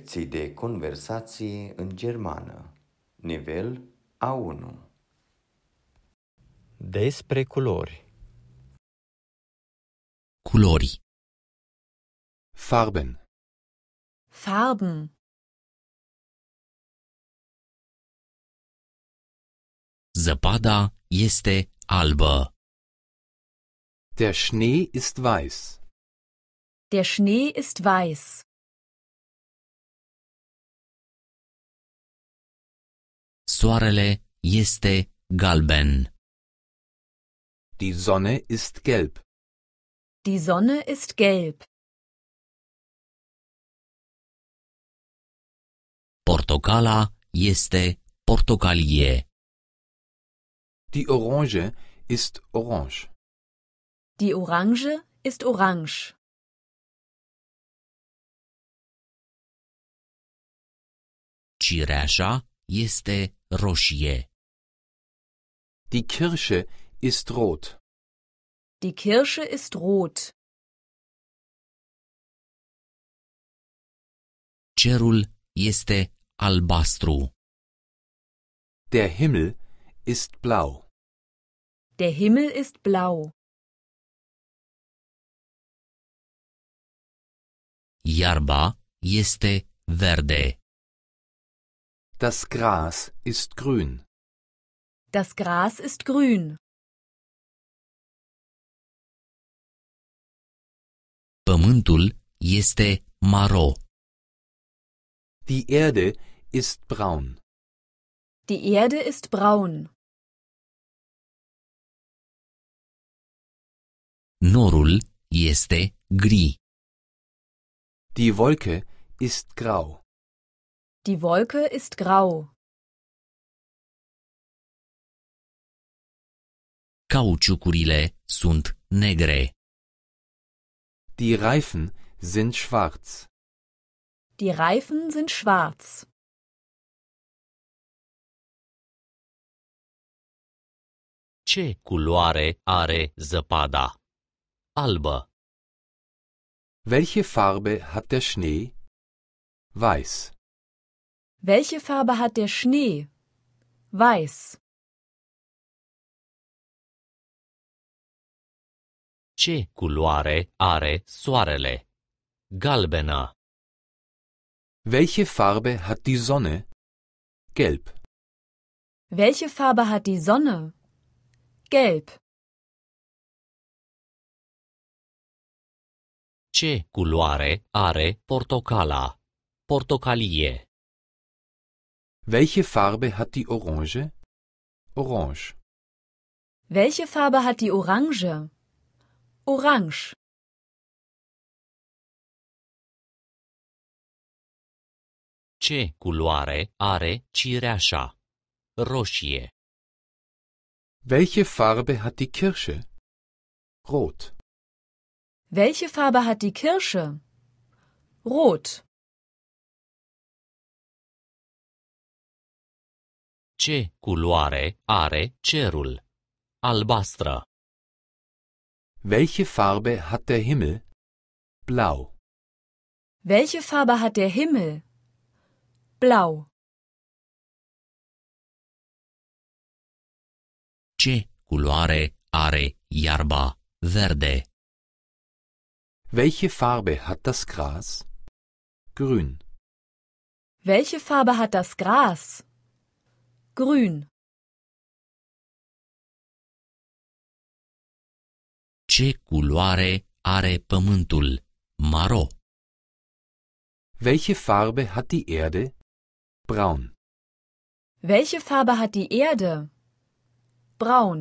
Lecții de conversație în germană. Nivel A1. Despre culori. Culori. Farben. Farben. Zăpada este albă. Der Schnee ist weiß. Der Schnee ist weiß. Soarele este galben. Die Sonne ist gelb. Die Sonne ist gelb. Portocala este portocalie. Die Orange ist orange. Die Orange ist orange. Cireașa este roșie. Die Kirsche ist rot. Die Kirsche ist rot. Cerul este albastru. Der Himmel ist blau. Der Himmel ist blau. Iarba este verde. Das Gras ist grün. Das Gras ist grün. Pământul este maro. Die Erde ist braun. Die Erde ist braun. Norul este gri. Die Wolke ist grau. Die Wolke ist grau. Cauciucurile sunt negre. Die Reifen sind schwarz. Die Reifen sind schwarz. Ce culoare are zăpada? Albă. Welche Farbe hat der Schnee? Weiß. Welche Farbe hat der Schnee? Weiß. Ce culoare are soarele? Galbena. Welche Farbe hat die Sonne? Gelb. Welche Farbe hat die Sonne? Gelb. Ce culoare are portocala? Portocalie. Welche Farbe hat die Orange? Orange. Welche Farbe hat die Orange? Orange. Ce culoare are cireașa? Roșie. Welche Farbe hat die Kirsche? Rot. Welche Farbe hat die Kirsche? Rot. Ce culoare are cerul? Albastră. Welche Farbe hat der Himmel? Blau. Welche Farbe hat der Himmel? Blau. Ce culoare are iarba verde? Welche Farbe hat das Gras? Grün. Welche Farbe hat das Gras? grün. Ce culoare are pământul? Maro. Welche Farbe hat die Erde? Braun. Welche Farbe hat die Erde? Braun.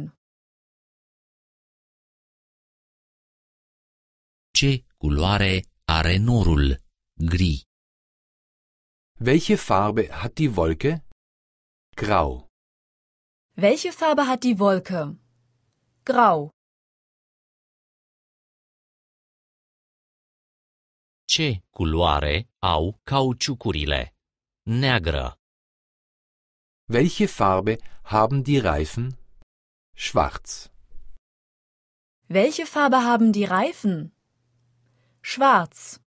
Ce culoare are norul? Gri. Welche Farbe hat die Wolke? Grau. Welche Farbe hat die Wolke? Grau. Ce culoare au cauciucurile? Neagră. Welche Farbe haben die Reifen? Schwarz. Welche Farbe haben die Reifen? Schwarz.